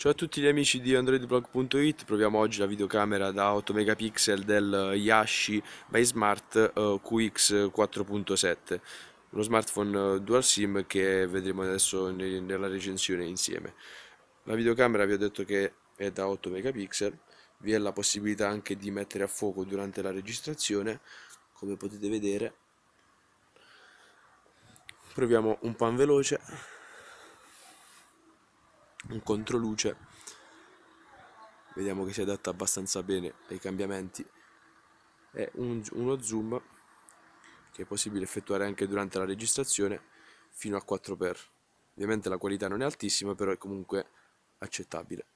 Ciao a tutti gli amici di androidblog.it, proviamo oggi la videocamera da 8 megapixel del Yashi by Smart eh, QX 4.7, uno smartphone eh, dual SIM che vedremo adesso nella recensione insieme. La videocamera vi ho detto che è da 8 megapixel, vi è la possibilità anche di mettere a fuoco durante la registrazione, come potete vedere. Proviamo un pan veloce un controluce vediamo che si adatta abbastanza bene ai cambiamenti è un, uno zoom che è possibile effettuare anche durante la registrazione fino a 4x ovviamente la qualità non è altissima però è comunque accettabile